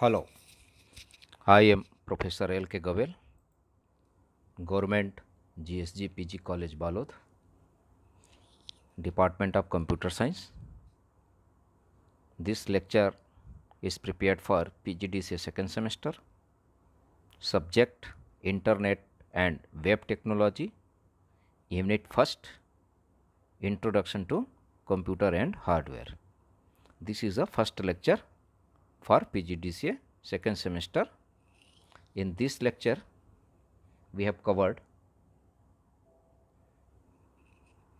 Hello, I am Professor L. K. Gavel, Government GSG PG College Balod, Department of Computer Science. This lecture is prepared for PGDC second semester, subject Internet and Web Technology, Unit 1st, Introduction to Computer and Hardware. This is the first lecture for PGDCA second semester. In this lecture, we have covered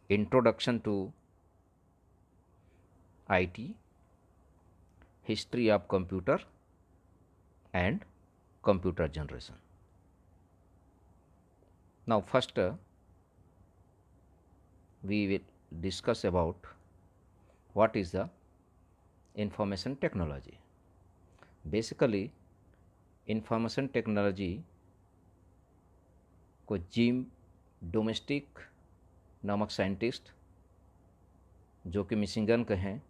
introduction to IT, history of computer and computer generation. Now first uh, we will discuss about what is the information technology. Basically information technology को Jim domestic नामक scientist जो कि Michigan के हैं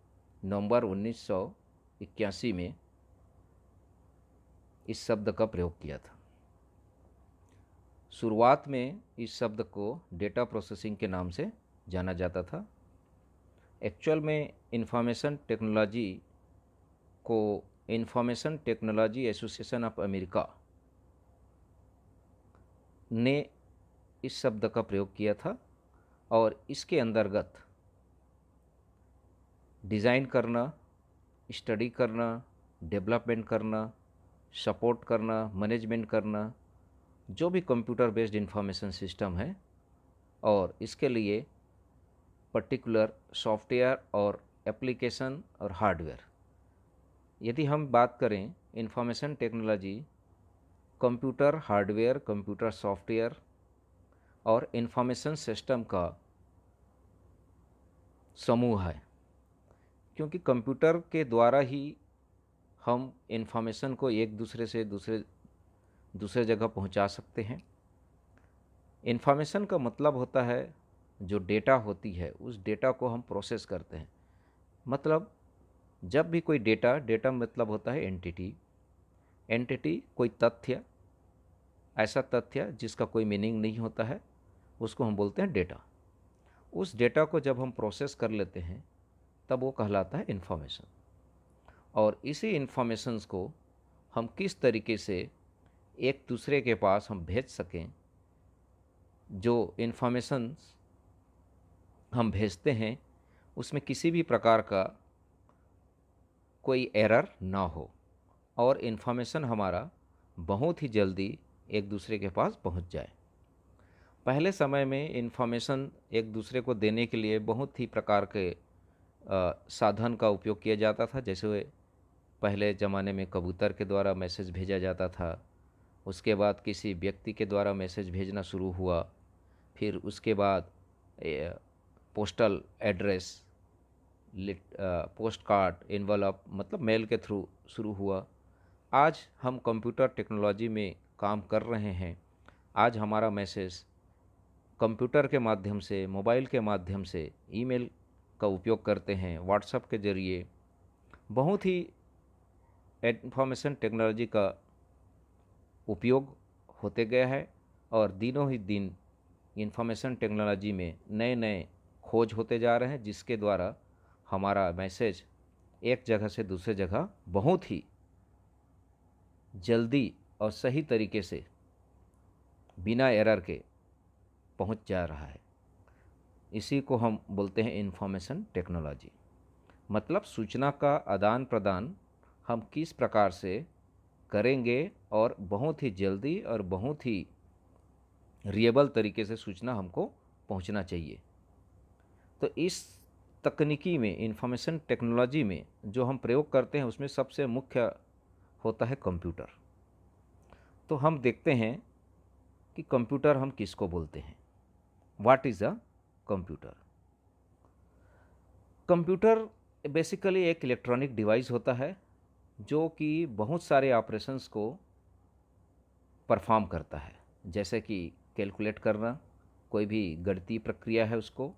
नवंबर 1981 में इस शब्द का प्रयोग किया था शुरुआत में इस शब्द को डेटा प्रोसेसिंग के नाम से जाना जाता था एक्चुअल में इंफॉर्मेशन टेक्नोलॉजी को information technology association of America ने इस शब्द का प्रयोग किया था और इसके अंतर्गत डिज़ाइन करना स्टडी करना डेवलपमेंट करना सपोर्ट करना मैनेजमेंट करना जो भी कंप्यूटर बेस्ड इंफॉर्मेशन सिस्टम है और इसके लिए पर्टिकुलर सॉफ्टवेयर और एप्लीकेशन और हार्डवेयर यदि हम बात करें information technology computer hardware computer software और इंफॉर्मेशन सिस्टम का समूह है क्योंकि कंप्यूटर के द्वारा ही हम इंफॉर्मेशन को एक दूसरे से दूसरे दूसरे जगह पहुंचा सकते हैं इन्फॉर्मेशन का मतलब होता है जो डेटा होती है उस डेटा को हम प्रोसेस करते हैं मतलब जब भी कोई डेटा डेटा मतलब होता है एंटिटी एंटिटी कोई तथ्य ऐसा तथ्य जिसका कोई मीनिंग नहीं होता है उसको हम बोलते हैं डेटा उस डेटा को जब हम प्रोसेस कर लेते हैं तब वो कहलाता है इन्फॉर्मेशन और इसी इन्फॉर्मेशंस को हम किस तरीके से एक दूसरे के पास हम भेज सकें जो इन्फॉर्मेशंस हम भेजते हैं उसमें किसी भी प्रकार का कोई एरर ना हो और इन्फॉर्मेशन हमारा बहुत ही जल्दी एक दूसरे के पास पहुंच जाए पहले समय में इन्फॉर्मेशन एक दूसरे को देने के लिए बहुत ही प्रकार के आ, साधन का उपयोग किया जाता था जैसे पहले ज़माने में कबूतर के द्वारा मैसेज भेजा जाता था उसके बाद किसी व्यक्ति के द्वारा मैसेज भेजना शुरू हुआ फिर उसके बाद postal address post card envelope मतलब मेल के थ्रू शुरू हुआ आज हम कंप्यूटर टेक्नोलॉजी में काम कर रहे हैं आज हमारा मैसेज कंप्यूटर के माध्यम से मोबाइल के माध्यम से ईमेल का उपयोग करते हैं व्हाट्सएप के ज़रिए बहुत ही इंफॉर्मेशन टेक्नोलॉजी का उपयोग होते गया है और दिनों ही दिन इंफॉर्मेशन टेक्नोलॉजी में नए नए खोज होते जा रहे हैं जिसके द्वारा हमारा मैसेज एक जगह से दूसरे जगह बहुत ही जल्दी और सही तरीके से बिना एरर के पहुंच जा रहा है इसी को हम बोलते हैं इन्फॉर्मेशन टेक्नोलॉजी मतलब सूचना का आदान प्रदान हम किस प्रकार से करेंगे और बहुत ही जल्दी और बहुत ही रिएबल तरीके से सूचना हमको पहुंचना चाहिए तो इस तकनीकी में इंफॉर्मेशन टेक्नोलॉजी में जो हम प्रयोग करते हैं उसमें सबसे मुख्य होता है कंप्यूटर तो हम देखते हैं कि कंप्यूटर हम किसको बोलते हैं what is a computer computer basically एक इलेक्ट्रॉनिक डिवाइस होता है जो कि बहुत सारे ऑपरेशंस को परफॉर्म करता है जैसे कि कैलकुलेट करना कोई भी गणितीय प्रक्रिया है उसको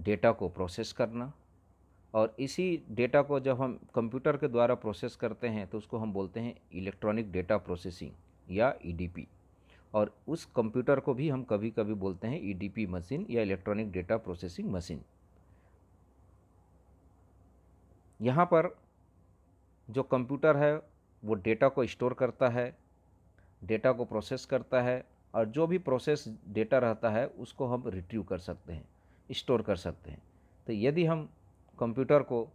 डेटा को प्रोसेस करना और इसी डेटा को जब हम कंप्यूटर के द्वारा प्रोसेस करते हैं तो उसको हम बोलते हैं इलेक्ट्रॉनिक डेटा प्रोसेसिंग या ईडीपी e और उस कंप्यूटर को भी हम कभी कभी बोलते हैं ईडीपी e मशीन या इलेक्ट्रॉनिक डेटा प्रोसेसिंग मशीन यहाँ पर जो कंप्यूटर है वो डेटा को स्टोर करता है डेटा को प्रोसेस करता है और जो भी प्रोसेस डेटा रहता है उसको हम रिट्रीव कर सकते हैं स्टोर कर सकते हैं तो यदि हम कंप्यूटर को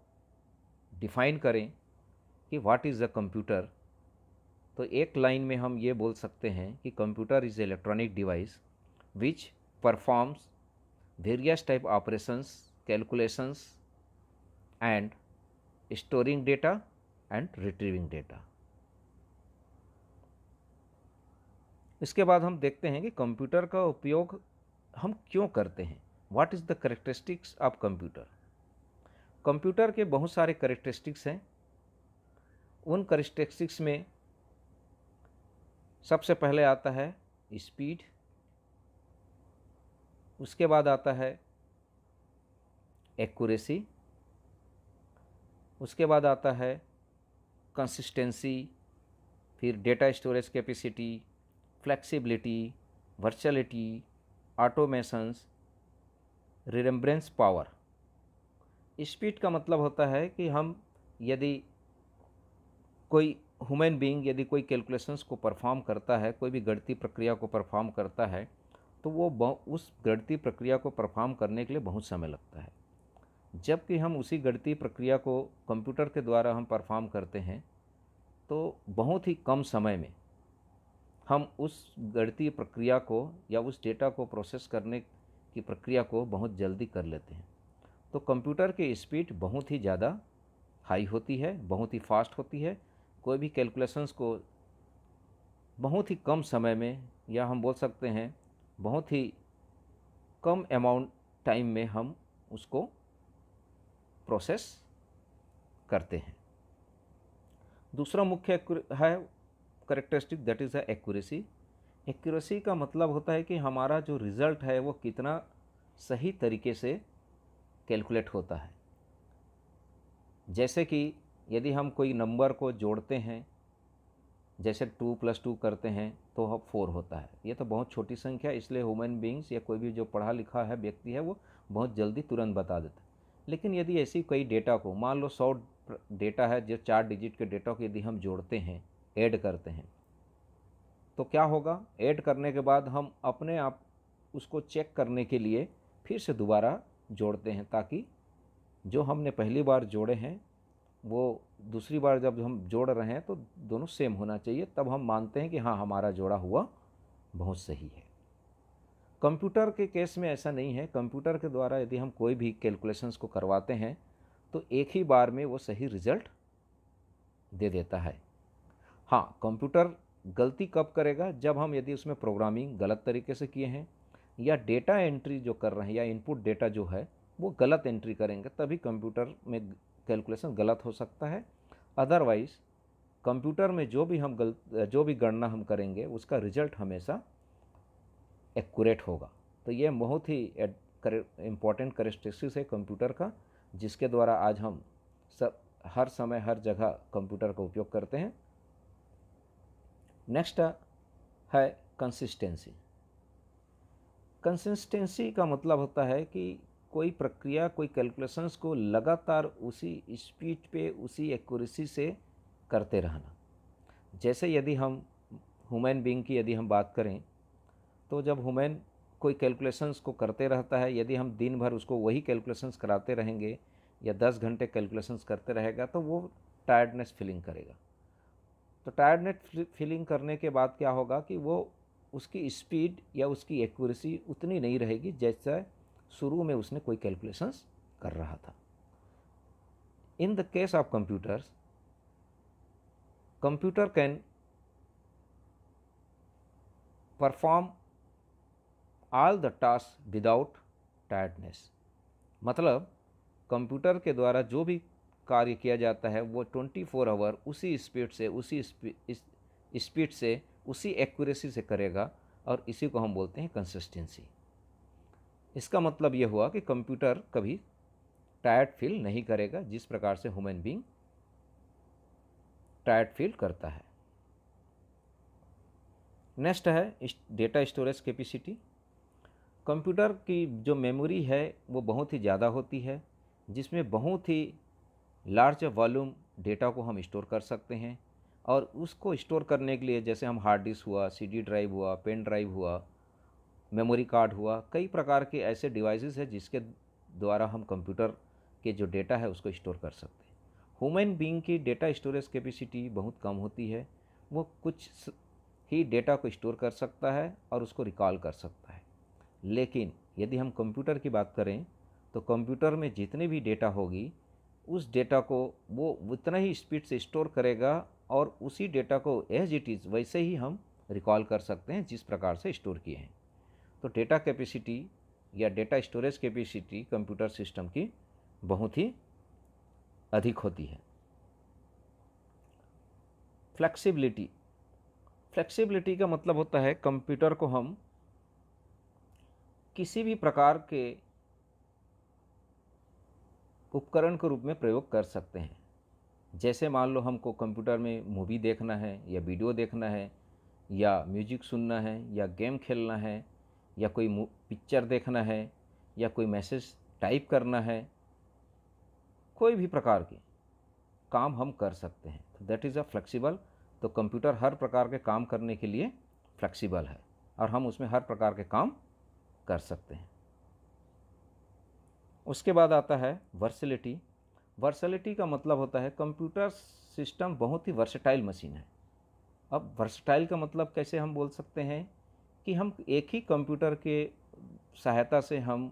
डिफ़ाइन करें कि व्हाट इज़ द कंप्यूटर तो एक लाइन में हम ये बोल सकते हैं कि computer is electronic device which performs various type operations calculations and storing data and retrieving data इसके बाद हम देखते हैं कि कंप्यूटर का उपयोग हम क्यों करते हैं what is the characteristics of computer computer के बहुत सारे करेक्टरिस्टिक्स हैं उन करेक्टरिस्टिक्स में सबसे पहले आता है स्पीड उसके बाद आता है एक्यूरेसी उसके बाद आता है कंसिस्टेंसी फिर data storage capacity flexibility virtuality automations remembrance power speed का मतलब होता है कि हम यदि कोई ह्यूमन बीइंग यदि कोई कैलकुलेशंस को परफॉर्म करता है कोई भी गणती प्रक्रिया को परफॉर्म करता है तो वो उस गणती प्रक्रिया को परफॉर्म करने के लिए बहुत समय लगता है जबकि हम उसी गणती प्रक्रिया को कंप्यूटर के द्वारा हम परफॉर्म करते हैं तो बहुत ही कम समय में हम उस गणती प्रक्रिया को या उस डेटा को प्रोसेस करने की प्रक्रिया को बहुत जल्दी कर लेते हैं तो कंप्यूटर की स्पीड बहुत ही ज़्यादा हाई होती है बहुत ही फास्ट होती है कोई भी कैलकुलेशंस को बहुत ही कम समय में या हम बोल सकते हैं बहुत ही कम अमाउंट टाइम में हम उसको प्रोसेस करते हैं दूसरा मुख्य है characteristic that is the accuracy accuracy का मतलब होता है कि हमारा जो रिज़ल्ट है वो कितना सही तरीके से कैलकुलेट होता है जैसे कि यदि हम कोई नंबर को जोड़ते हैं जैसे टू प्लस टू करते हैं तो हम फोर होता है ये तो बहुत छोटी संख्या है इसलिए ह्यूमन बींग्स या कोई भी जो पढ़ा लिखा है व्यक्ति है वो बहुत जल्दी तुरंत बता देता है लेकिन यदि ऐसी कोई डेटा को मान लो सौ डेटा है जो चार डिजिट के डेटा को यदि हम जोड़ते हैं ऐड करते हैं तो क्या होगा ऐड करने के बाद हम अपने आप उसको चेक करने के लिए फिर से दोबारा जोड़ते हैं ताकि जो हमने पहली बार जोड़े हैं वो दूसरी बार जब हम जोड़ रहे हैं तो दोनों सेम होना चाहिए तब हम मानते हैं कि हाँ हमारा जोड़ा हुआ बहुत सही है कंप्यूटर के केस में ऐसा नहीं है कंप्यूटर के द्वारा यदि हम कोई भी कैलकुलेशंस को करवाते हैं तो एक ही बार में वो सही रिज़ल्ट दे देता है हाँ कंप्यूटर गलती कब करेगा जब हम यदि उसमें प्रोग्रामिंग गलत तरीके से किए हैं या डेटा एंट्री जो कर रहे हैं या इनपुट डेटा जो है वो गलत एंट्री करेंगे तभी कंप्यूटर में कैलकुलेशन गलत हो सकता है अदरवाइज़ कंप्यूटर में जो भी हम गलत जो भी गणना हम करेंगे उसका रिजल्ट हमेशा एक्यूरेट होगा तो ये बहुत ही इम्पॉर्टेंट करेस्टिक्स है कंप्यूटर का जिसके द्वारा आज हम सब हर समय हर जगह कंप्यूटर का उपयोग करते हैं नेक्स्ट है कंसिस्टेंसी कंसिस्टेंसी का मतलब होता है कि कोई प्रक्रिया कोई कैलकुलेशंस को लगातार उसी स्पीड पे उसी एक्यूरेसी से करते रहना जैसे यदि हम ह्यूमन बींग की यदि हम बात करें तो जब ह्यूमन कोई कैलकुलेशंस को करते रहता है यदि हम दिन भर उसको वही कैलकुलेशंस कराते रहेंगे या दस घंटे कैलकुलेशंस करते रहेगा तो वो टायर्डनेस फीलिंग करेगा तो टायर्ड नेट फिलिंग करने के बाद क्या होगा कि वो उसकी स्पीड या उसकी एक्यूरेसी उतनी नहीं रहेगी जैसा शुरू में उसने कोई कैलकुलेशंस कर रहा था in the case of computers computer can perform all the task without tiredness मतलब कंप्यूटर के द्वारा जो भी कार्य किया जाता है वो ट्वेंटी फोर आवर उसी स्पीड से उसी स्पीड से उसी एक्यूरेसी से करेगा और इसी को हम बोलते हैं कंसिस्टेंसी इसका मतलब ये हुआ कि कंप्यूटर कभी टायर्ड फील नहीं करेगा जिस प्रकार से ह्यूमन बींग टायर्ड फील करता है नेक्स्ट है डेटा स्टोरेज कैपेसिटी कंप्यूटर की जो मेमोरी है वो बहुत ही ज़्यादा होती है जिसमें बहुत ही लार्ज वॉल्यूम डेटा को हम स्टोर कर सकते हैं और उसको स्टोर करने के लिए जैसे हम हार्ड डिस्क हुआ सीडी ड्राइव हुआ पेन ड्राइव हुआ मेमोरी कार्ड हुआ कई प्रकार के ऐसे डिवाइसेस हैं जिसके द्वारा हम कंप्यूटर के जो डेटा है उसको स्टोर कर सकते हैं ह्यूमन बींग की डेटा स्टोरेज कैपेसिटी बहुत कम होती है वो कुछ ही डेटा को स्टोर कर सकता है और उसको रिकॉल कर सकता है लेकिन यदि हम कंप्यूटर की बात करें तो कंप्यूटर में जितनी भी डेटा होगी उस डेटा को वो उतना ही स्पीड से स्टोर करेगा और उसी डेटा को एज इट इज़ वैसे ही हम रिकॉल कर सकते हैं जिस प्रकार से स्टोर किए हैं तो डेटा कैपेसिटी या data storage capacity computer system की बहुत ही अधिक होती है फ्लेक्सिबिलिटी फ्लेक्सिबिलिटी का मतलब होता है कंप्यूटर को हम किसी भी प्रकार के उपकरण के रूप में प्रयोग कर सकते हैं जैसे मान लो हमको कंप्यूटर में मूवी देखना है या वीडियो देखना है या म्यूजिक सुनना है या गेम खेलना है या कोई पिक्चर देखना है या कोई मैसेज टाइप करना है कोई भी प्रकार के काम हम कर सकते हैं तो दैट इज़ अ फ्लेक्सिबल तो कंप्यूटर हर प्रकार के काम करने के लिए फ्लेक्सिबल है और हम उसमें हर प्रकार के काम कर सकते हैं उसके बाद आता है वर्सिलिटी वर्सिलिटी का मतलब होता है कंप्यूटर सिस्टम बहुत ही वर्सटाइल मशीन है अब वर्सटाइल का मतलब कैसे हम बोल सकते हैं कि हम एक ही कंप्यूटर के सहायता से हम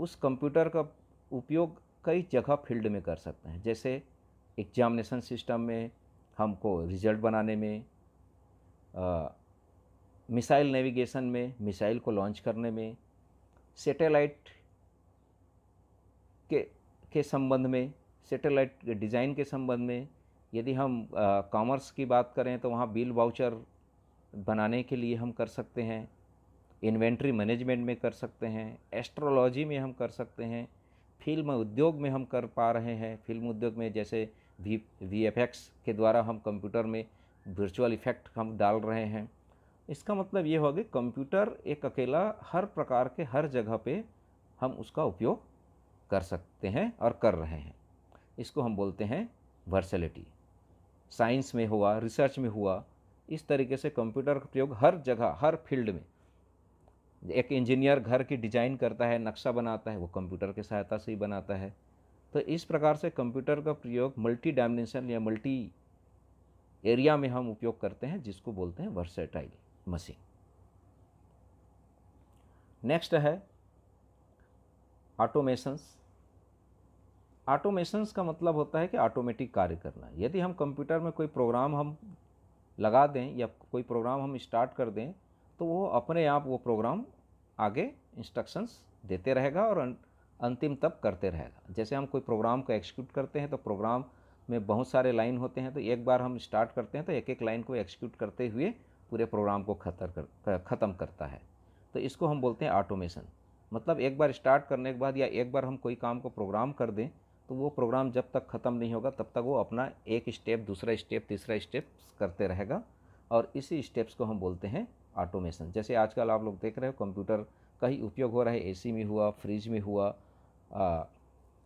उस कंप्यूटर का उपयोग कई जगह फील्ड में कर सकते हैं जैसे एग्जामिनेशन सिस्टम में हमको रिजल्ट बनाने में मिसाइल नेविगेशन में मिसाइल को लॉन्च करने में सैटेलाइट के संबंध में सेटेलाइट डिज़ाइन के संबंध में यदि हम कॉमर्स की बात करें तो वहाँ बिल वाउचर बनाने के लिए हम कर सकते हैं इन्वेंट्री मैनेजमेंट में कर सकते हैं एस्ट्रोलॉजी में हम कर सकते हैं फिल्म उद्योग में हम कर पा रहे हैं फिल्म उद्योग में जैसे वी वी एफ एक्स के द्वारा हम कंप्यूटर में वर्चुअल इफ़ेक्ट हम डाल रहे हैं इसका मतलब ये होगा कि कंप्यूटर एक अकेला हर प्रकार के हर जगह पे हम उसका उपयोग कर सकते हैं और कर रहे हैं इसको हम बोलते हैं वर्सेलिटी साइंस में हुआ रिसर्च में हुआ इस तरीके से कंप्यूटर का प्रयोग हर जगह हर फील्ड में एक इंजीनियर घर की डिजाइन करता है नक्शा बनाता है वो कंप्यूटर की सहायता से ही बनाता है तो इस प्रकार से कंप्यूटर का प्रयोग मल्टी डायमेंशन या मल्टी एरिया में हम उपयोग करते हैं जिसको बोलते हैं वर्सेटाइल मशीन नेक्स्ट है ऑटोमेशंस ऑटोमेशंस का मतलब होता है कि ऑटोमेटिक कार्य करना यदि हम कंप्यूटर में कोई प्रोग्राम हम लगा दें या कोई प्रोग्राम हम स्टार्ट कर दें तो वो अपने आप वो प्रोग्राम आगे इंस्ट्रक्शंस देते रहेगा और अं-, अंतिम तक करते रहेगा जैसे हम कोई प्रोग्राम को एक्सिक्यूट करते हैं तो प्रोग्राम में बहुत सारे लाइन होते हैं तो एक बार हम स्टार्ट करते हैं तो एक एक लाइन को एक्सिक्यूट करते हुए पूरे प्रोग्राम को खतर कर ख़त्म करता है तो इसको हम बोलते हैं ऑटोमेशन मतलब एक बार स्टार्ट करने के बाद या एक बार हम कोई काम को प्रोग्राम कर दें तो वो प्रोग्राम जब तक ख़त्म नहीं होगा तब तक वो अपना एक स्टेप दूसरा स्टेप तीसरा स्टेप करते रहेगा और इसी स्टेप्स को हम बोलते हैं ऑटोमेशन जैसे आजकल आप लोग देख रहे हो कंप्यूटर का ही उपयोग हो रहा है एसी में हुआ फ्रिज में हुआ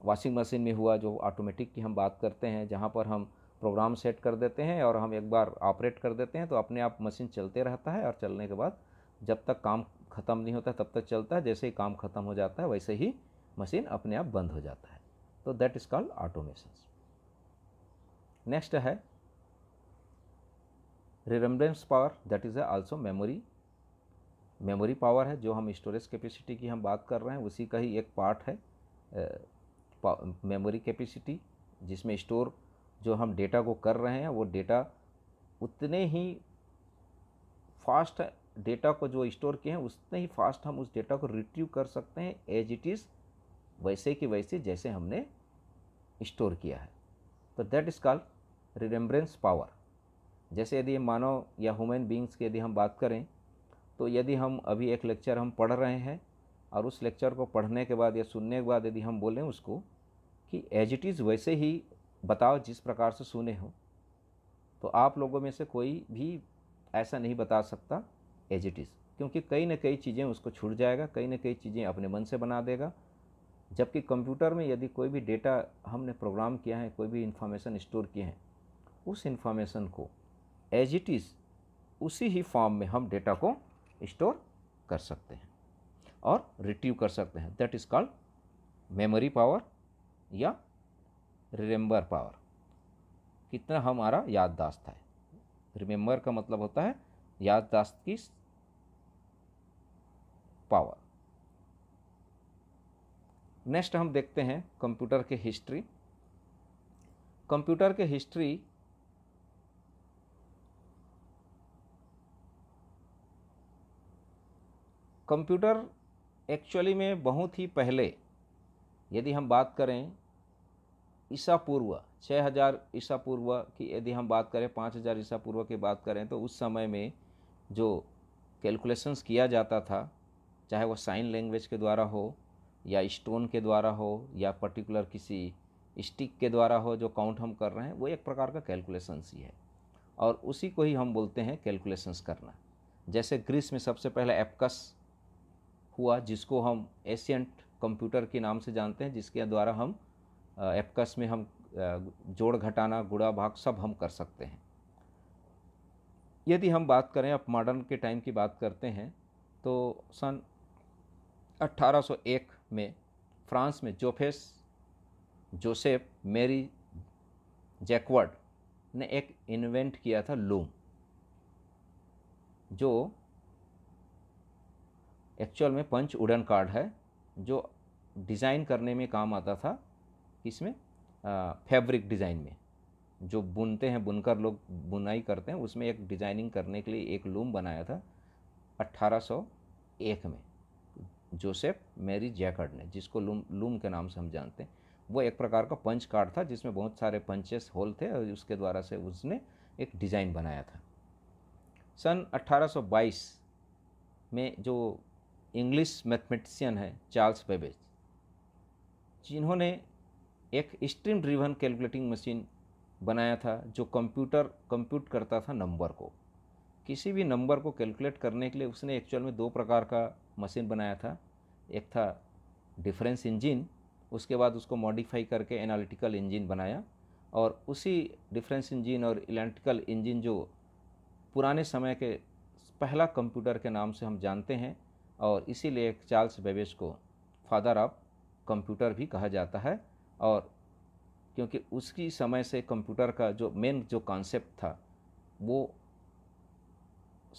वॉशिंग मशीन में हुआ जो ऑटोमेटिक की हम बात करते हैं जहाँ पर हम प्रोग्राम सेट कर देते हैं और हम एक बार ऑपरेट कर देते हैं तो अपने आप मशीन चलते रहता है और चलने के बाद जब तक काम ख़त्म नहीं होता तब तक चलता है जैसे ही काम ख़त्म हो जाता है वैसे ही मशीन अपने आप बंद हो जाता है तो that is called automation next है remembrance power that is also memory memory power है जो हम स्टोरेज कैपेसिटी की हम बात कर रहे हैं उसी का ही एक पार्ट है मेमोरी कैपेसिटी जिसमें स्टोर जो हम डेटा को कर रहे हैं वो डेटा उतने ही फास्ट डेटा को जो स्टोर किए हैं उतने ही फास्ट हम उस डेटा को रिट्रीव कर सकते हैं एज इट इज़ वैसे कि वैसे जैसे हमने स्टोर किया है तो that is called remembrance power जैसे यदि मानव या ह्यूमन बींग्स की यदि हम बात करें तो यदि हम अभी एक लेक्चर हम पढ़ रहे हैं और उस लेक्चर को पढ़ने के बाद या सुनने के बाद यदि हम बोलें उसको कि एज इट इज़ वैसे ही बताओ जिस प्रकार से सुने हो तो आप लोगों में से कोई भी ऐसा नहीं बता सकता एज इट इज़ क्योंकि कई ना कई चीज़ें उसको छूट जाएगा कई ना कई चीज़ें अपने मन से बना देगा जबकि कंप्यूटर में यदि कोई भी डेटा हमने प्रोग्राम किया है कोई भी इन्फॉर्मेशन स्टोर किए हैं उस इन्फॉर्मेशन को एज इट इज़ उसी ही फॉर्म में हम डेटा को स्टोर कर सकते हैं और रिट्रीव कर सकते हैं that is called memory power या रिमेंबर पावर कितना हमारा याददाश्त है रिमेंबर का मतलब होता है याददाश्त की पावर नेक्स्ट हम देखते हैं कंप्यूटर के हिस्ट्री कंप्यूटर के हिस्ट्री कंप्यूटर एक्चुअली में बहुत ही पहले यदि हम बात करें ईसा पूर्व 6000 ईसा पूर्व की यदि हम बात करें 5000 ईसा पूर्व की बात करें तो उस समय में जो कैलकुलेशंस किया जाता था चाहे वो साइन लैंग्वेज के द्वारा हो या स्टोन के द्वारा हो या पर्टिकुलर किसी स्टिक के द्वारा हो जो काउंट हम कर रहे हैं वो एक प्रकार का कैलकुलेशंस ही है और उसी को ही हम बोलते हैं कैलकुलेशंस करना जैसे ग्रीस में सबसे पहले एपकस हुआ जिसको हम एशियंट कंप्यूटर के नाम से जानते हैं जिसके द्वारा हम एपकस में हम जोड़ घटाना गुड़ा भाग सब हम कर सकते हैं यदि हम बात करें अब मॉडर्न के टाइम की बात करते हैं तो सन 1801 में फ्रांस में जोफेस जोसेफ मेरी जैकवर्ड ने एक इन्वेंट किया था लूम जो एक्चुअल में पंच उड़न कार्ड है जो डिज़ाइन करने में काम आता था इसमें फैब्रिक डिज़ाइन में जो बुनते हैं बुनकर लोग बुनाई करते हैं उसमें एक डिज़ाइनिंग करने के लिए एक लूम बनाया था 1801 में जोसेफ मैरी जैकर्ड ने जिसको लूम लूम के नाम से हम जानते हैं वो एक प्रकार का पंच कार्ड था जिसमें बहुत सारे पंचेस होल थे और उसके द्वारा से उसने एक डिज़ाइन बनाया था सन 1822 में जो इंग्लिश मैथमेटिशियन है चार्ल्स बेबेज जिन्होंने एक स्ट्रीम ड्रिवन कैलकुलेटिंग मशीन बनाया था जो कंप्यूटर कंप्यूट करता था नंबर को किसी भी नंबर को कैलकुलेट करने के लिए उसने एक्चुअल में दो प्रकार का मशीन बनाया था एक था डिफरेंस इंजन उसके बाद उसको मॉडिफाई करके एनालिटिकल इंजन बनाया और उसी डिफरेंस इंजन और इलेक्ट्रिकल इंजन जो पुराने समय के पहला कंप्यूटर के नाम से हम जानते हैं और इसीलिए चार्ल्स बेबेज को फादर ऑफ कंप्यूटर भी कहा जाता है और क्योंकि उसकी समय से कंप्यूटर का जो मेन जो कॉन्सेप्ट था वो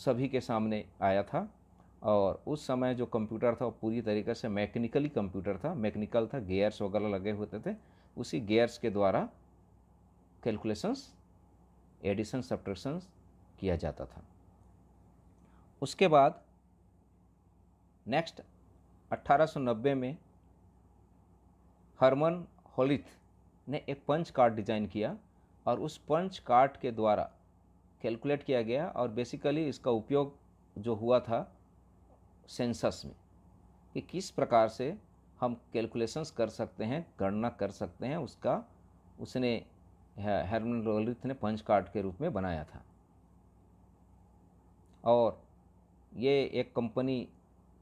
सभी के सामने आया था और उस समय जो कंप्यूटर था वो पूरी तरीके से मैकेनिकली कंप्यूटर था मैकेनिकल था गेयर्स वगैरह लगे होते थे उसी गेयर्स के द्वारा कैलकुलेशंस एडिशन सब्ट्रैक्शंस किया जाता था उसके बाद नेक्स्ट 1890 में हरमन होलिथ ने एक पंच कार्ड डिज़ाइन किया और उस पंच कार्ड के द्वारा कैलकुलेट किया गया और बेसिकली इसका उपयोग जो हुआ था सेंसस में कि किस प्रकार से हम कैलकुलेशंस कर सकते हैं गणना कर सकते हैं उसका उसने हेरमन रोलिथ ने पंच कार्ड के रूप में बनाया था और ये एक कंपनी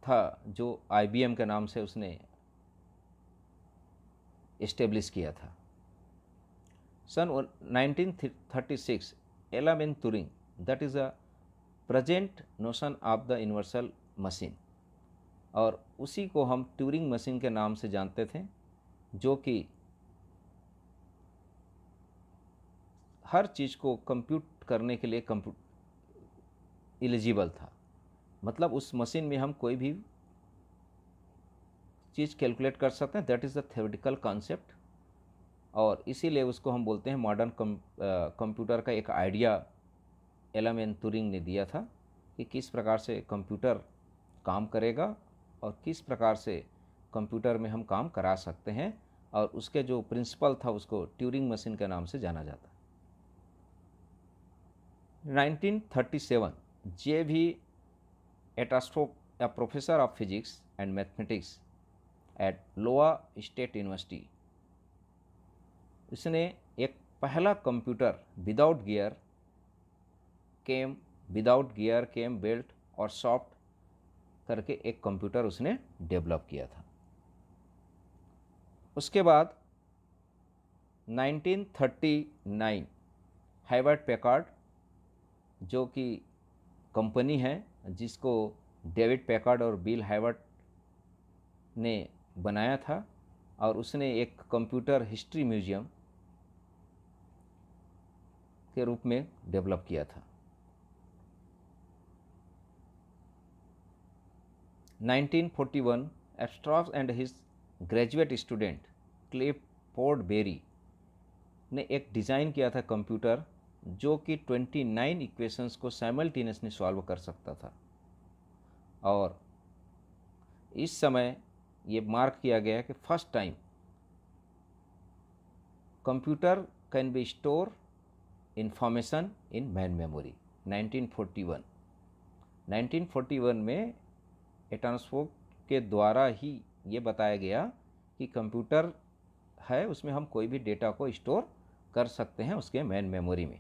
था जो आईबीएम के नाम से उसने इस्टेब्लिश किया था सन 1936 Alan Turing that is a present notion of the universal machine और उसी को हम ट्यूरिंग मशीन के नाम से जानते थे जो कि हर चीज़ को कंप्यूट करने के लिए कंप्यूट एलिजिबल था मतलब उस मशीन में हम कोई भी चीज़ कैलकुलेट कर सकते हैं that is the theoretical concept और इसीलिए उसको हम बोलते हैं मॉडर्न कंप्यूटर का एक आइडिया एलम एन टूरिंग ने दिया था कि किस प्रकार से कंप्यूटर काम करेगा और किस प्रकार से कंप्यूटर में हम काम करा सकते हैं और उसके जो प्रिंसिपल था उसको ट्यूरिंग मशीन के नाम से जाना जाता है 1937 जे भी एटास्ट्रो या professor of physics and mathematics at lower state university इसने एक पहला computer without gear cam without gear cam belt और सॉफ्ट करके एक कंप्यूटर उसने डेवलप किया था उसके बाद 1939 हाइवर्ट पैकार्ड जो कि कंपनी है जिसको डेविड पैकार्ड और बिल हाइवर्ट ने बनाया था और उसने एक कंप्यूटर हिस्ट्री म्यूजियम के रूप में डेवलप किया था 1941, Astroff and his graduate student Clifford Berry ने एक डिज़ाइन किया था कंप्यूटर जो कि 29 इक्वेशंस को साइमल्टेनियसली सॉल्व कर सकता था और इस समय ये मार्क किया गया कि first time computer can be store information in main memory 1941 1941 में एटानोस्कोप के द्वारा ही ये बताया गया कि कंप्यूटर है उसमें हम कोई भी डेटा को स्टोर कर सकते हैं उसके मेन मेमोरी में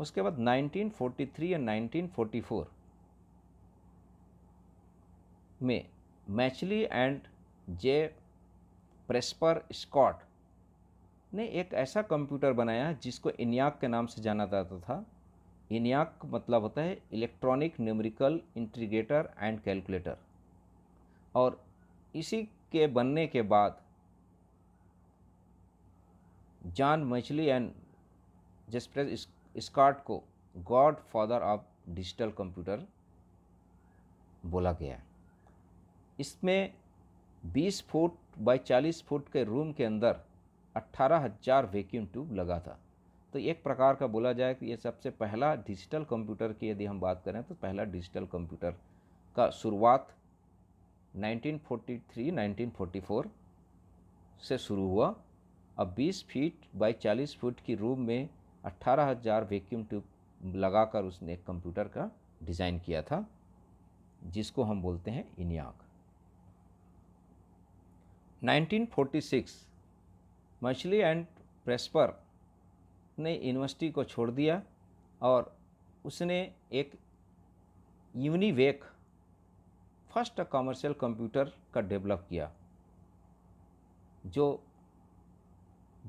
उसके बाद 1943 या 1944 में मैचली एंड जे प्रेस्पर स्कॉट ने एक ऐसा कंप्यूटर बनाया जिसको इनियाक के नाम से जाना जाता था इनियाक मतलब होता है electronic numerical integrator and calculator और इसी के बनने के बाद जॉन मछली एंड जस्प्रेस स्कॉट को god father of digital computer बोला गया इसमें 20 फुट बाय 40 फुट के रूम के अंदर 18,000 वैक्यूम ट्यूब लगा था तो एक प्रकार का बोला जाए कि ये सबसे पहला डिजिटल कंप्यूटर की यदि हम बात करें तो पहला डिजिटल कंप्यूटर का शुरुआत 1943-1944 से शुरू हुआ अब 20 फीट बाई 40 फीट की रूम में 18000 वैक्यूम ट्यूब लगाकर उसने एक कंप्यूटर का डिज़ाइन किया था जिसको हम बोलते हैं इनियाक 1946 मछली एंड प्रेस्पर ने यूनिवर्सिटी को छोड़ दिया और उसने एक यूनिवेक फर्स्ट कमर्शियल कंप्यूटर का डेवलप किया जो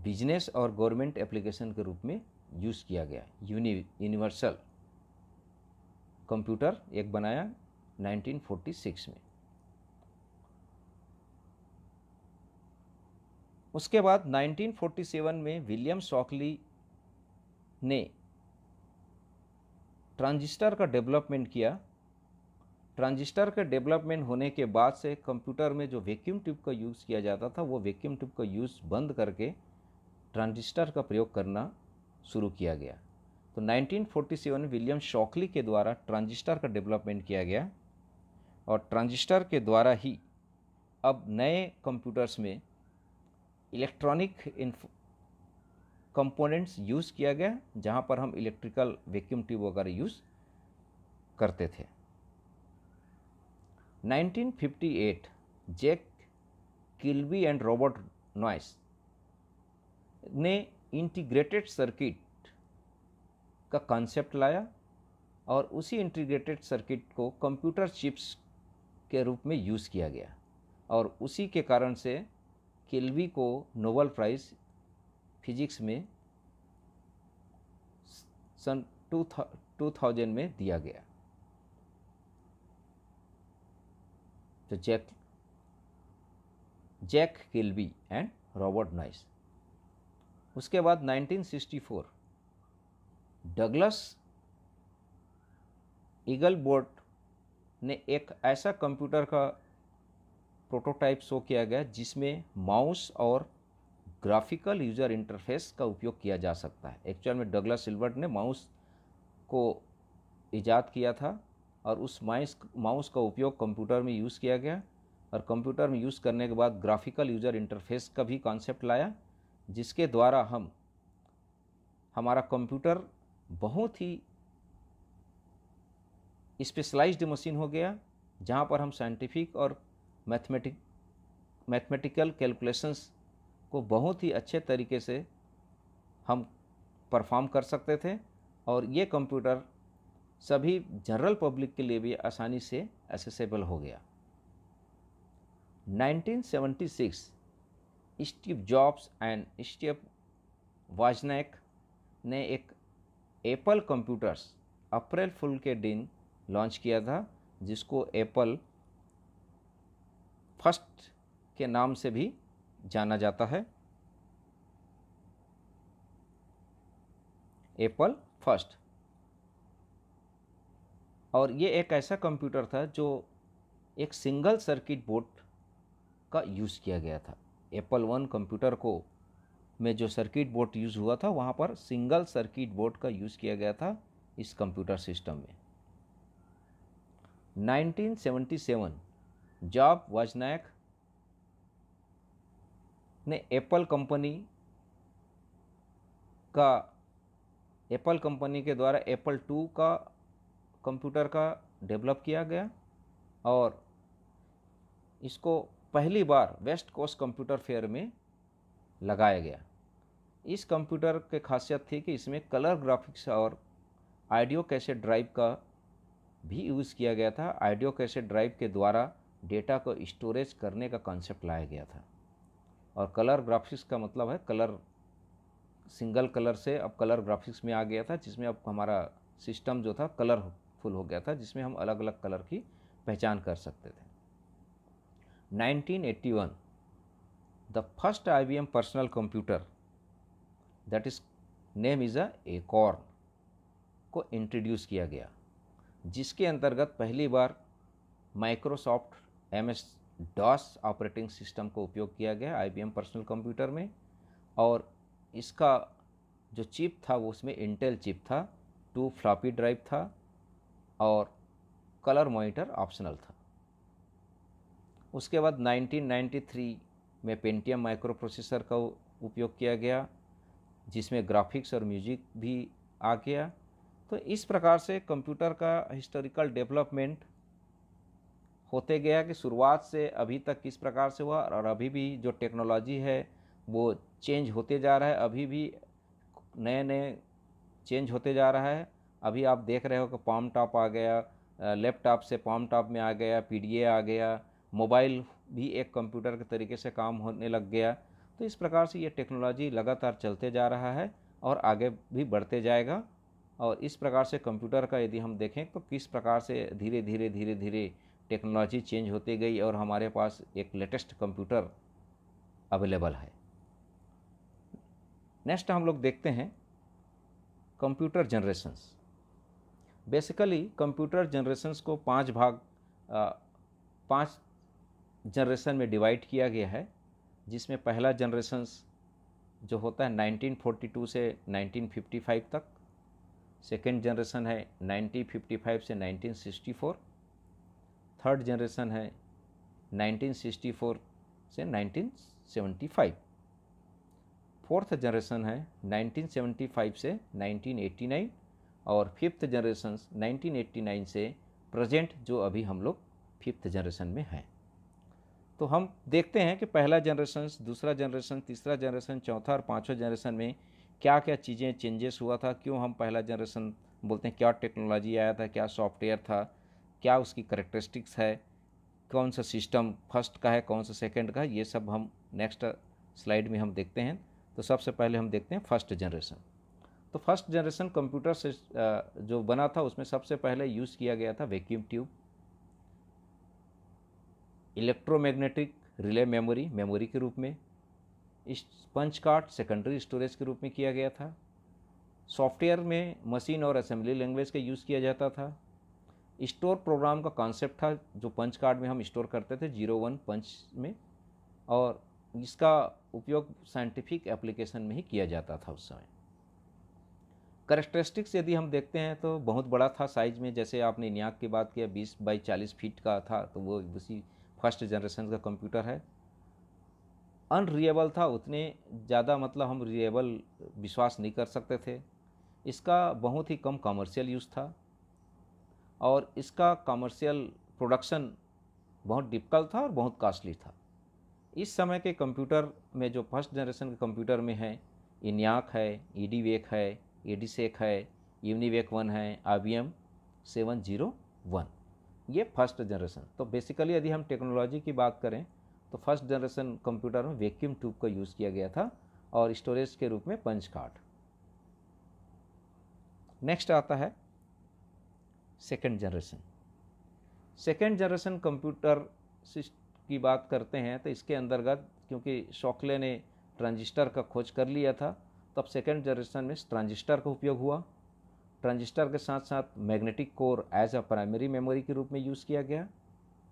बिजनेस और गवर्नमेंट एप्लीकेशन के रूप में यूज़ किया गया यूनि यूनिवर्सल कंप्यूटर एक बनाया 1946 में उसके बाद 1947 में विलियम सॉकली ने ट्रांजिस्टर का डेवलपमेंट किया ट्रांजिस्टर के डेवलपमेंट होने के बाद से कंप्यूटर में जो वैक्यूम ट्यूब का यूज़ किया जाता था वो वैक्यूम ट्यूब का यूज़ बंद करके ट्रांजिस्टर का प्रयोग करना शुरू किया गया तो 1947 में विलियम शॉकली के द्वारा ट्रांजिस्टर का डेवलपमेंट किया गया और ट्रांजिस्टर के द्वारा ही अब नए कंप्यूटर्स में इलेक्ट्रॉनिक कंपोनेंट्स यूज़ किया गया जहाँ पर हम इलेक्ट्रिकल वैक्यूम ट्यूब वगैरह यूज़ करते थे 1958 Jack Kilby and Robert Noyce ने इंटीग्रेटेड सर्किट का कॉन्सेप्ट लाया और उसी इंटीग्रेटेड सर्किट को कंप्यूटर चिप्स के रूप में यूज़ किया गया और उसी के कारण से किल्बी को नोबल प्राइज़ फिजिक्स में सन टू टू थाउजेंड में दिया गया तो Jack Jack Kilby and Robert Noyce उसके बाद 1964 डगलस ईगल बोर्ड ने एक ऐसा कंप्यूटर का प्रोटोटाइप शो किया गया जिसमें माउस और ग्राफिकल यूजर इंटरफेस का उपयोग किया जा सकता है एक्चुअल में डगला सिल्वर्ट ने माउस को ईजाद किया था और उस माइस माउस का उपयोग कंप्यूटर में यूज़ किया गया और कंप्यूटर में यूज़ करने के बाद ग्राफिकल यूजर इंटरफेस का भी कॉन्सेप्ट लाया जिसके द्वारा हम हमारा कंप्यूटर बहुत ही स्पेशलाइज्ड मशीन हो गया जहाँ पर हम साइंटिफिक और मैथमेटिक मैथमेटिकल कैलकुलेशंस को बहुत ही अच्छे तरीके से हम परफॉर्म कर सकते थे और ये कंप्यूटर सभी जनरल पब्लिक के लिए भी आसानी से एसेसेबल हो गया 1976 Steve Jobs and Steve Wozniak ने एक एप्पल कंप्यूटर्स अप्रैल फुल के दिन लॉन्च किया था जिसको एप्पल फर्स्ट के नाम से भी जाना जाता है एप्पल फर्स्ट और ये एक ऐसा कंप्यूटर था जो एक सिंगल सर्किट बोर्ड का यूज़ किया गया था एप्पल वन कंप्यूटर को में जो सर्किट बोर्ड यूज़ हुआ था वहाँ पर सिंगल सर्किट बोर्ड का यूज़ किया गया था इस कंप्यूटर सिस्टम में 1977 जॉब वाजनायक ने एप्पल कंपनी का एप्पल कंपनी के द्वारा एप्पल टू का कंप्यूटर का डेवलप किया गया और इसको पहली बार वेस्ट कोस्ट कंप्यूटर फेयर में लगाया गया इस कंप्यूटर के खासियत थी कि इसमें कलर ग्राफिक्स और आइडियो कैसेट ड्राइव का भी यूज़ किया गया था आइडियो कैसे ड्राइव के द्वारा डेटा को स्टोरेज करने का कॉन्सेप्ट लाया गया था और कलर ग्राफिक्स का मतलब है कलर सिंगल कलर से अब कलर ग्राफिक्स में आ गया था जिसमें अब हमारा सिस्टम जो था कलरफुल हो गया था जिसमें हम अलग अलग कलर की पहचान कर सकते थे 1981 B M personal computer that is name is a एक acorn को इंट्रोड्यूस किया गया जिसके अंतर्गत पहली बार Microsoft M S DOS operating system को उपयोग किया गया आई पर्सनल कंप्यूटर में और इसका जो चिप था वो उसमें इंटेल चिप था टू फ्लॉपी ड्राइव था और कलर मॉनिटर ऑप्शनल था उसके बाद 1993 में पेंटियम माइक्रो प्रोसेसर का उपयोग किया गया जिसमें ग्राफिक्स और म्यूजिक भी आ गया तो इस प्रकार से कंप्यूटर का हिस्टोरिकल डेवलपमेंट होते गया कि शुरुआत से अभी तक किस प्रकार से हुआ और अभी भी जो टेक्नोलॉजी है वो चेंज होते जा रहा है अभी भी नए नए चेंज होते जा रहा है अभी आप देख रहे हो कि पाम टॉप आ गया लैपटॉप से पाम टॉप में आ गया पी आ गया मोबाइल भी एक कंप्यूटर के तरीके से काम होने लग गया तो इस प्रकार से ये टेक्नोलॉजी लगातार चलते जा रहा है और आगे भी बढ़ते जाएगा और इस प्रकार से कंप्यूटर का यदि हम देखें तो किस प्रकार से धीरे धीरे धीरे धीरे टेक्नोलॉजी चेंज होती गई और हमारे पास एक लेटेस्ट कंप्यूटर अवेलेबल है नेक्स्ट हम लोग देखते हैं computer generations basically computer generations को पांच भाग पांच जनरेशन में डिवाइड किया गया है जिसमें पहला जनरेशंस जो होता है 1942 से 1955 तक सेकेंड जनरेशन है 1955 से 1964 थर्ड जनरेशन है 1964 से 1975 फोर्थ जनरेशन है 1975 से 1989 और फिफ्थ जनरेशन 1989 से प्रेजेंट जो अभी हम लोग फिफ्थ जनरेशन में हैं तो हम देखते हैं कि पहला जनरेशन दूसरा जनरेशन तीसरा जनरेशन चौथा और पाँचवा जनरेशन में क्या क्या चीज़ें चेंजेस हुआ था क्यों हम पहला जनरेशन बोलते हैं क्या टेक्नोलॉजी आया था क्या सॉफ्टवेयर था क्या उसकी करेक्टरिस्टिक्स है कौन सा सिस्टम फर्स्ट का है कौन सा सेकंड का है ये सब हम नेक्स्ट स्लाइड में हम देखते हैं तो सबसे पहले हम देखते हैं फर्स्ट जनरेशन तो फर्स्ट जनरेशन कंप्यूटर से जो बना था उसमें सबसे पहले यूज़ किया गया था vacuum tube electromagnetic relay memory memory के रूप में पंच कार्ड सेकेंडरी स्टोरेज के रूप में किया गया था सॉफ्टवेयर में मशीन और असेंबली लैंग्वेज का यूज़ किया जाता था स्टोर प्रोग्राम का कॉन्सेप्ट था जो पंच कार्ड में हम स्टोर करते थे जीरो वन पंच में और इसका उपयोग साइंटिफिक एप्लीकेशन में ही किया जाता था उस समय करेक्टरिस्टिक्स यदि हम देखते हैं तो बहुत बड़ा था साइज में जैसे आपने न्याक की बात किया 20 बाई 40 फीट का था तो वो उसी फर्स्ट जनरेशन का कंप्यूटर है अनरिएबल था उतने ज़्यादा मतलब हम रिएबल विश्वास नहीं कर सकते थे इसका बहुत ही कम कॉमर्शियल यूज़ था और इसका कमर्शियल प्रोडक्शन बहुत डिफिकल्ट था और बहुत कास्टली था इस समय के कंप्यूटर में जो फर्स्ट जनरेशन के कंप्यूटर में है इन्याक है ई वेक है ई सेक है यूनिवेक वन है I B M seven zero one ये फर्स्ट जनरेशन तो बेसिकली यदि हम टेक्नोलॉजी की बात करें तो फर्स्ट जनरेशन कंप्यूटर में वैक्यूम ट्यूब का यूज़ किया गया था और स्टोरेज के रूप में पंच कार्ड नेक्स्ट आता है second generation second generation computer की बात करते हैं तो इसके अंतर्गत क्योंकि शौकले ने ट्रांजिस्टर का खोज कर लिया था तब सेकेंड जनरेशन में ट्रांजिस्टर का उपयोग हुआ ट्रांजिस्टर के साथ साथ magnetic core as a primary memory के रूप में यूज़ किया गया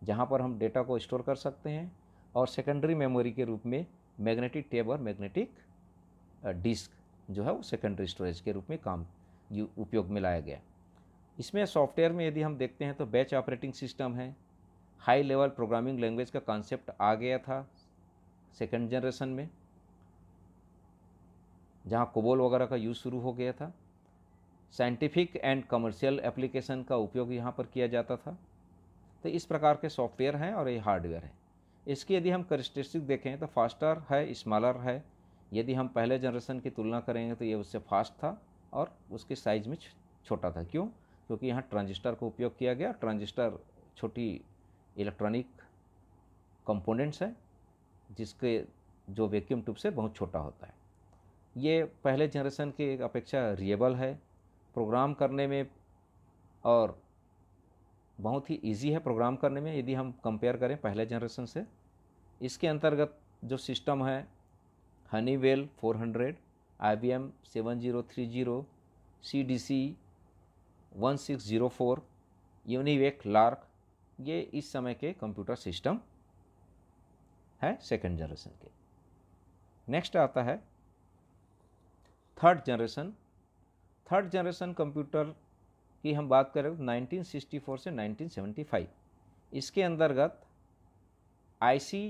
जहाँ पर हम डेटा को स्टोर कर सकते हैं और सेकेंडरी मेमोरी के रूप में मैग्नेटिक टेब और मैग्नेटिक डिस्क uh, जो है वो सेकेंडरी स्टोरेज के रूप में काम उपयोग में लाया गया इसमें सॉफ्टवेयर में यदि हम देखते हैं तो बैच ऑपरेटिंग सिस्टम है हाई लेवल प्रोग्रामिंग लैंग्वेज का कॉन्सेप्ट आ गया था सेकेंड जनरेशन में जहाँ कोबोल वगैरह का यूज़ शुरू हो गया था साइंटिफिक एंड कमर्शियल एप्लीकेशन का उपयोग यहाँ पर किया जाता था तो इस प्रकार के सॉफ्टवेयर हैं और ये हार्डवेयर है इसकी यदि हम करिस्टिस्टिक देखें तो फास्टर है स्मॉलर है यदि हम पहले जनरेशन की तुलना करेंगे तो ये उससे फास्ट था और उसके साइज़ में छोटा था क्यों क्योंकि यहाँ ट्रांजिस्टर का उपयोग किया गया ट्रांजिस्टर छोटी इलेक्ट्रॉनिक कंपोनेंट्स है जिसके जो वैक्यूम ट्यूब से बहुत छोटा होता है ये पहले जनरेशन के अपेक्षा रिएबल है प्रोग्राम करने में और बहुत ही इजी है प्रोग्राम करने में यदि हम कंपेयर करें पहले जनरेशन से इसके अंतर्गत जो सिस्टम है Honeywell four hundred I M seven zero three zero C D C 1604 UNIVAC LARC ये इस समय के कंप्यूटर सिस्टम है सेकेंड जनरेशन के नेक्स्ट आता है third generation third generation computer की हम बात करें तो 1964 से 1975 इसके अंतर्गत आईसी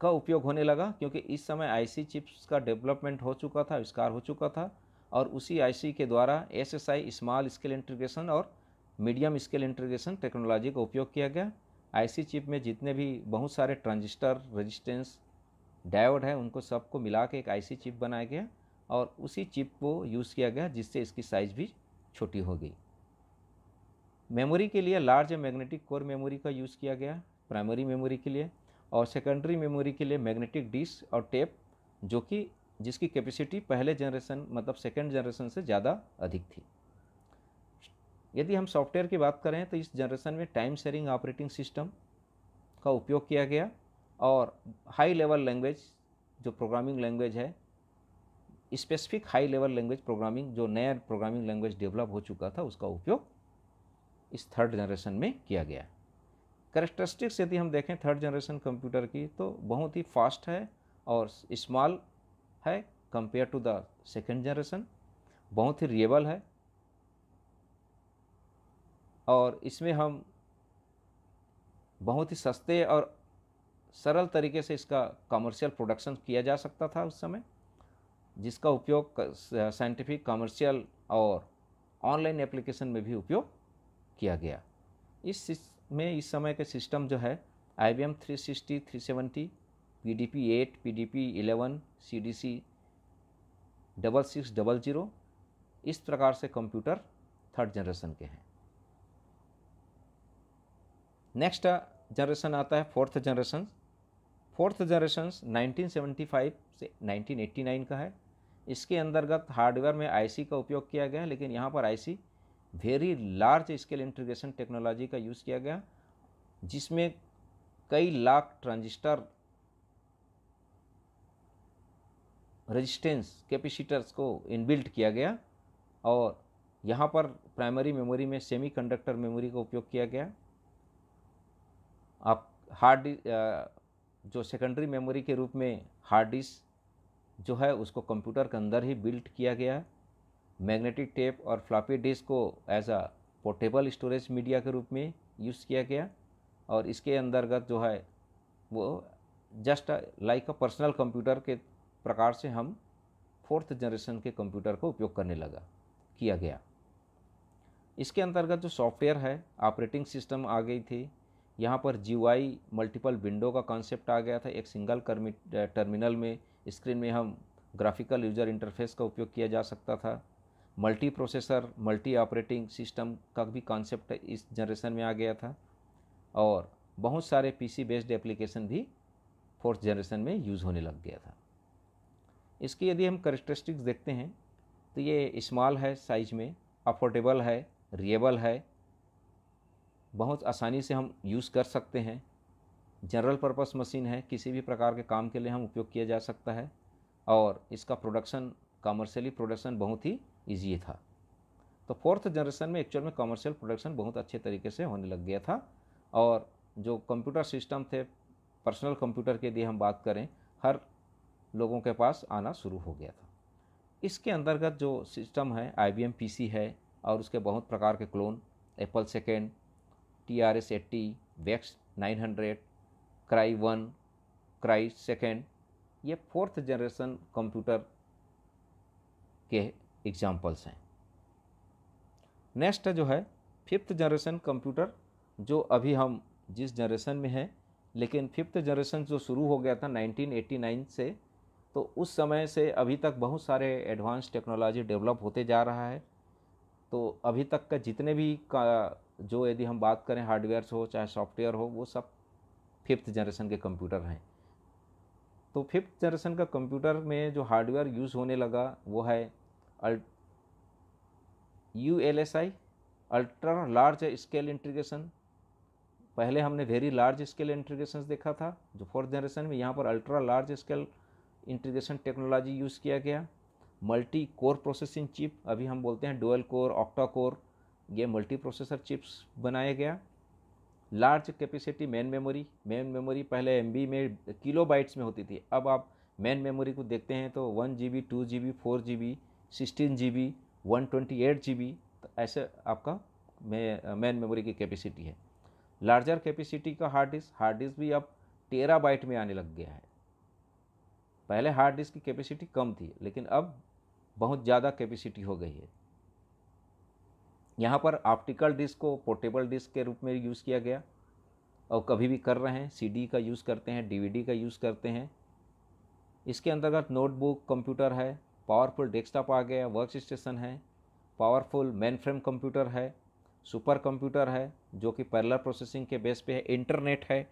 का उपयोग होने लगा क्योंकि इस समय आईसी चिप्स का डेवलपमेंट हो चुका था आविष्कार हो चुका था और उसी आईसी के द्वारा एसएसआई स्मॉल स्केल इंटीग्रेशन और मीडियम स्केल इंटीग्रेशन टेक्नोलॉजी का उपयोग किया गया आईसी चिप में जितने भी बहुत सारे ट्रांजिस्टर रेजिस्टेंस डायोड है उनको सबको मिला के एक आईसी चिप बनाया गया और उसी चिप को यूज़ किया गया जिससे इसकी साइज़ भी छोटी हो गई मेमोरी के लिए लार्ज मैग्नेटिक कोर मेमोरी का यूज़ किया गया प्राइमरी मेमोरी के लिए और सेकेंडरी मेमोरी के लिए मैग्नेटिक डिस्क और टेप जो कि जिसकी कैपेसिटी पहले जनरेशन मतलब सेकेंड जनरेशन से ज़्यादा अधिक थी यदि हम सॉफ्टवेयर की बात करें तो इस जनरेशन में टाइम शेयरिंग ऑपरेटिंग सिस्टम का उपयोग किया गया और हाई लेवल लैंग्वेज जो प्रोग्रामिंग लैंग्वेज है specific high level language programming जो नया प्रोग्रामिंग लैंग्वेज डेवलप हो चुका था उसका उपयोग इस थर्ड जनरेशन में किया गया करेक्टरिस्टिक्स यदि हम देखें थर्ड जनरेशन कंप्यूटर की तो बहुत ही फास्ट है और स्मॉल है compare to the second generation बहुत ही रिएबल है और इसमें हम बहुत ही सस्ते और सरल तरीके से इसका कमर्शियल प्रोडक्शन किया जा सकता था उस समय जिसका उपयोग साइंटिफिक कमर्शियल और ऑनलाइन एप्लीकेशन में भी उपयोग किया गया इस में इस समय के सिस्टम जो है I 360, M three sixty three seventy PDP eight PDP eleven CDC double six double zero इस प्रकार से कंप्यूटर थर्ड जनरेशन के हैं नेक्स्ट जनरेशन uh, आता है फोर्थ जनरेशन फोर्थ जनरेशन 1975 से 1989 का है इसके अंतर्गत हार्डवेयर में आईसी का उपयोग किया गया है लेकिन यहाँ पर IC very large scale integration technology का यूज़ किया गया जिसमें कई लाख ट्रांजिस्टर रजिस्टेंस कैपेसिटर्स को इनबिल्ट किया गया और यहाँ पर प्राइमरी मेमोरी में सेमीकंडक्टर मेमोरी का उपयोग किया गया आप हार्ड जो सेकेंडरी मेमोरी के रूप में हार्ड डिस्क जो है उसको कंप्यूटर के अंदर ही बिल्ट किया गया मैग्नेटिक टेप और फ्लॉपी डिस्क को as a portable storage media के रूप में यूज़ किया गया और इसके अंतर्गत जो है वो just like a personal computer के प्रकार से हम फोर्थ जनरेशन के कंप्यूटर का उपयोग करने लगा किया गया इसके अंतर्गत जो सॉफ्टवेयर है ऑपरेटिंग सिस्टम आ गई थी यहाँ पर जी मल्टीपल विंडो का कॉन्सेप्ट आ गया था एक सिंगल टर्मिनल में स्क्रीन में हम ग्राफिकल यूजर इंटरफेस का उपयोग किया जा सकता था multi processor multi operating system का भी कॉन्सेप्ट इस जनरेशन में आ गया था और बहुत सारे पीसी बेस्ड एप्लीकेशन भी फोर्थ जनरेशन में यूज़ होने लग गया था इसकी यदि हम करेक्टरिस्टिक्स देखते हैं तो ये स्मॉल है साइज में अफोर्डेबल है रिएबल है बहुत आसानी से हम यूज़ कर सकते हैं जनरल पर्पस मशीन है किसी भी प्रकार के काम के लिए हम उपयोग किया जा सकता है और इसका प्रोडक्शन कमर्शियली प्रोडक्शन बहुत ही ईजी था तो फोर्थ जनरेशन में एक्चुअल में कमर्शियल प्रोडक्शन बहुत अच्छे तरीके से होने लग गया था और जो कंप्यूटर सिस्टम थे पर्सनल कंप्यूटर के लिए हम बात करें हर लोगों के पास आना शुरू हो गया था इसके अंतर्गत जो सिस्टम है I B M P C है और उसके बहुत प्रकार के clone Apple second T R S eighty VAX nine hundred Cray one Cray second ये फोर्थ जनरेशन कंप्यूटर के एग्जाम्पल्स हैं नेक्स्ट जो है फिफ्थ जनरेशन कंप्यूटर जो अभी हम जिस जनरेशन में हैं लेकिन फिफ्थ जनरेशन जो शुरू हो गया था 1989 से तो उस समय से अभी तक बहुत सारे एडवांस टेक्नोलॉजी डेवलप होते जा रहा है तो अभी तक का जितने भी का जो यदि हम बात करें हार्डवेयर हो चाहे सॉफ्टवेयर हो वो सब फिफ्थ जनरेशन के कंप्यूटर हैं तो फिफ्थ जनरेशन का कंप्यूटर में जो हार्डवेयर यूज़ होने लगा वो है अल्ट U L S I ultra large scale integration पहले हमने वेरी लार्ज स्केल इंटीग्रेशन देखा था जो फोर्थ जनरेशन में यहाँ पर ultra large scale integration technology use किया गया मल्टी कोर प्रोसेसिंग चिप अभी हम बोलते हैं डोअल कोर ऑक्टा कोर ये मल्टी प्रोसेसर चिप्स बनाया गया large capacity main memory main memory पहले एम में किलो बाइट्स में होती थी अब आप मेन मेमोरी को देखते हैं तो one G B two G B four G B sixteen G B one twenty eight G B तो ऐसे आपका मेन मेमोरी की कैपेसिटी है लार्जर कैपेसिटी का हार्ड डिस्क हार्ड डिस्क भी अब टेरा बाइट में आने लग गया है पहले हार्ड डिस्क की कैपेसिटी कम थी लेकिन अब बहुत ज़्यादा कैपेसिटी हो गई है यहाँ पर ऑप्टिकल डिस्क को पोर्टेबल डिस्क के रूप में यूज़ किया गया और कभी भी कर रहे हैं सीडी का यूज़ करते हैं डीवीडी का यूज़ करते हैं इसके अंतर्गत नोटबुक कंप्यूटर है पावरफुल डेस्कटॉप आ गया वर्क स्टेशन है पावरफुल मेन फ्रेम कंप्यूटर है सुपर कंप्यूटर है जो कि पैरलर प्रोसेसिंग के बेस पे है इंटरनेट है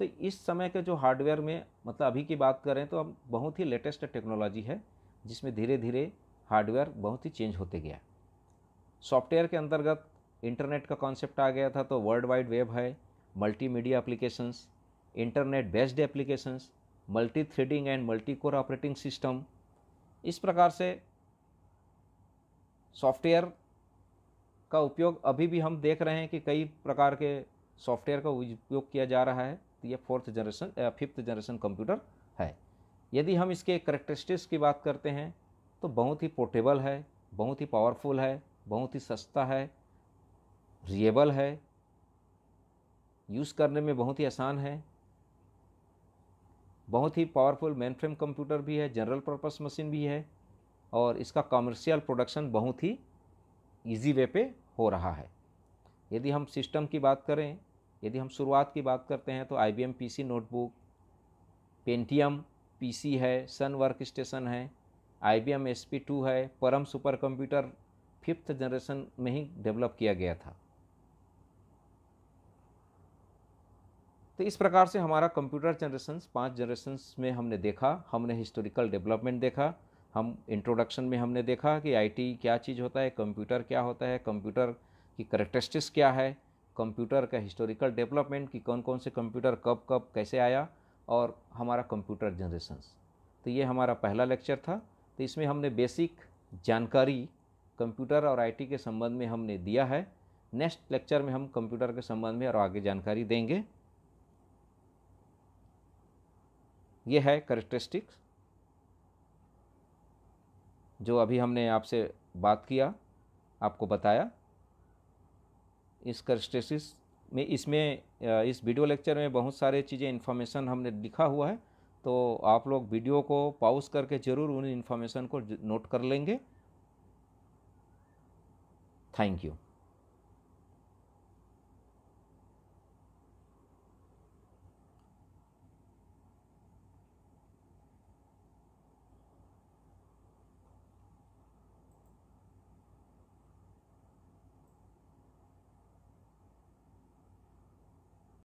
तो इस समय के जो हार्डवेयर में मतलब अभी की बात करें तो अब बहुत ही लेटेस्ट टेक्नोलॉजी है जिसमें धीरे धीरे हार्डवेयर बहुत ही चेंज होते गया सॉफ्टवेयर के अंतर्गत इंटरनेट का कॉन्सेप्ट आ गया था तो वर्ल्ड वाइड वेब है multi media applications internet based applications multi threading and multi core operating system इस प्रकार से सॉफ्टवेयर का उपयोग अभी भी हम देख रहे हैं कि कई प्रकार के सॉफ्टवेयर का उपयोग किया जा रहा है तो fourth generation fifth generation computer है यदि हम इसके करेक्टरिस्टिक्स की बात करते हैं तो बहुत ही पोर्टेबल है बहुत ही पावरफुल है बहुत ही सस्ता है रिएबल है यूज़ करने में बहुत ही आसान है बहुत ही पावरफुल मेन फ्रेम कंप्यूटर भी है जनरल पर्पस मशीन भी है और इसका कॉमर्शियल प्रोडक्शन बहुत ही इजी वे पे हो रहा है यदि हम सिस्टम की बात करें यदि हम शुरुआत की बात करते हैं तो I B M P C notebook pentium P C है सन वर्क स्टेशन है I B M S P two है Param super computer fifth generation में ही डेवलप किया गया था तो इस प्रकार से हमारा कंप्यूटर जनरेशन पांच जनरेशन्स में हमने देखा हमने हिस्टोरिकल डेवलपमेंट देखा हम इंट्रोडक्शन में हमने देखा कि आईटी क्या चीज़ होता है कंप्यूटर क्या होता है कंप्यूटर की करेक्टरिस्टिक्स क्या है कंप्यूटर का हिस्टोरिकल डेवलपमेंट कि कौन कौन से कंप्यूटर कब कब कैसे आया और हमारा कंप्यूटर जनरेशंस तो ये हमारा पहला लेक्चर था तो इसमें हमने बेसिक जानकारी कंप्यूटर और आईटी के संबंध में हमने दिया है नेक्स्ट लेक्चर में हम कंप्यूटर के संबंध में और आगे जानकारी देंगे ये है करेक्टरिस्टिक्स जो अभी हमने आपसे बात किया आपको बताया इस क्रस्टेसिस में इसमें इस वीडियो लेक्चर में बहुत सारे चीज़ें इन्फॉर्मेशन हमने लिखा हुआ है तो आप लोग वीडियो को पाउज करके ज़रूर उन इन्फॉर्मेशन को नोट कर लेंगे थैंक यू